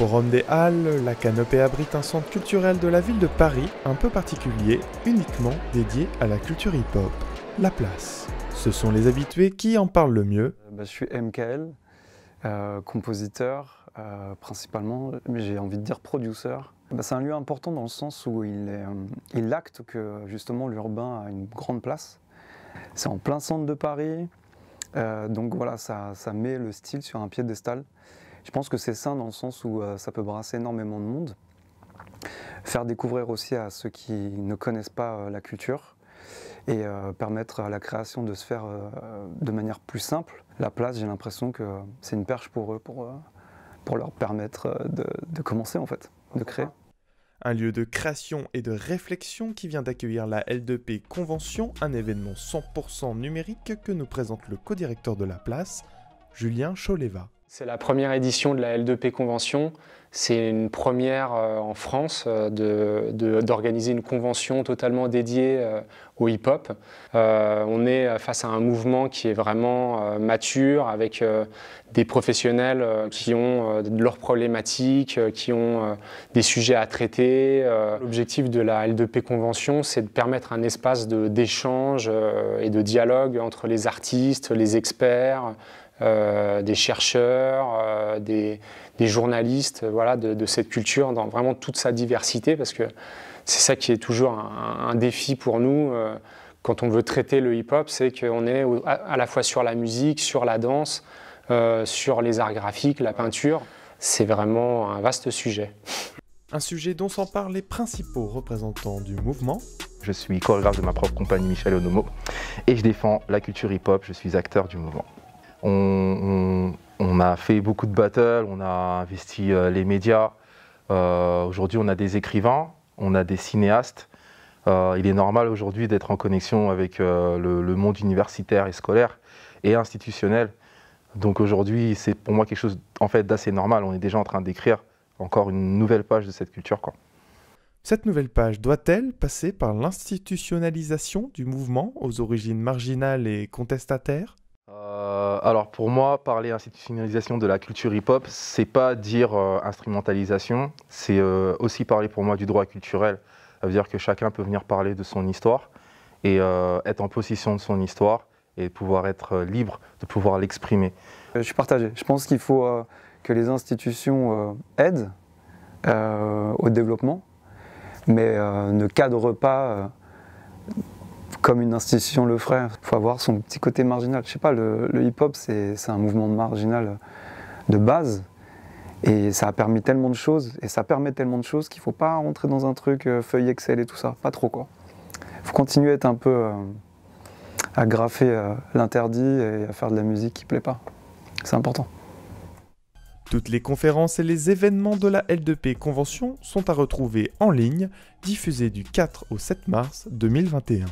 Forum des Halles, la canopée abrite un centre culturel de la ville de Paris, un peu particulier, uniquement dédié à la culture hip-hop, la place. Ce sont les habitués qui en parlent le mieux. Euh, bah, je suis MKL, euh, compositeur euh, principalement, mais j'ai envie de dire producteur. Bah, c'est un lieu important dans le sens où il, est, acte que justement l'urbain a une grande place. C'est en plein centre de Paris, donc voilà, ça, ça met le style sur un piédestal. Je pense que c'est sain dans le sens où euh, ça peut brasser énormément de monde, faire découvrir aussi à ceux qui ne connaissent pas euh, la culture et euh, permettre à la création de se faire de manière plus simple. La place, j'ai l'impression que c'est une perche pour eux, pour, leur permettre de, de commencer en fait, de créer un lieu de création et de réflexion qui vient d'accueillir la L2P Convention, un événement 100% numérique que nous présente le co-directeur de la place, Julien Choleva. C'est la première édition de la L2P Convention. C'est une première euh, en France euh, d'organiser de, une convention totalement dédiée euh, au hip-hop. on est face à un mouvement qui est vraiment mature, avec des professionnels qui ont leurs problématiques, qui ont des sujets à traiter. L'objectif de la L2P Convention, c'est de permettre un espace d'échange et de dialogue entre les artistes, les experts, euh, des chercheurs, euh, des, journalistes, euh, voilà, de, cette culture dans vraiment toute sa diversité, parce que c'est ça qui est toujours un, défi pour nous quand on veut traiter le hip-hop, c'est qu'on est à, la fois sur la musique, sur la danse, sur les arts graphiques, la peinture. C'est vraiment un vaste sujet. Un sujet dont s'en s'emparent les principaux représentants du mouvement, je suis chorégraphe de ma propre compagnie Michel Onomo et je défends la culture hip-hop, je suis acteur du mouvement on, a fait beaucoup de battles, on a investi euh, les médias. Euh, aujourd'hui, on a des écrivains, on a des cinéastes. Euh, il est normal aujourd'hui d'être en connexion avec le, monde universitaire et scolaire et institutionnel. Donc aujourd'hui, c'est pour moi quelque chose en fait d'assez normal. On est déjà en train d'écrire encore une nouvelle page de cette culture. Cette nouvelle page doit-elle passer par l'institutionnalisation du mouvement aux origines marginales et contestataires euh, alors pour moi, parler institutionnalisation de la culture hip-hop, c'est pas dire euh, instrumentalisation, c'est euh, aussi parler pour moi du droit culturel. Ça veut dire que chacun peut venir parler de son histoire et être en position de son histoire et pouvoir être libre de pouvoir l'exprimer. Je suis partagé. Je pense qu'il faut que les institutions aident au développement, mais ne cadrent pas comme une institution le ferait. Il faut avoir son petit côté marginal. Je sais pas, le, hip-hop, c'est un mouvement marginal de base. Et ça a permis tellement de choses, et ça permet tellement de choses qu'il ne faut pas rentrer dans un truc euh, feuille Excel et tout ça. Pas trop, quoi. Il faut continuer à être un peu. Euh, à graffer euh, l'interdit et à faire de la musique qui ne plaît pas. C'est important. Toutes les conférences et les événements de la L2P Convention sont à retrouver en ligne, diffusés du 4 au 7 mars 2021.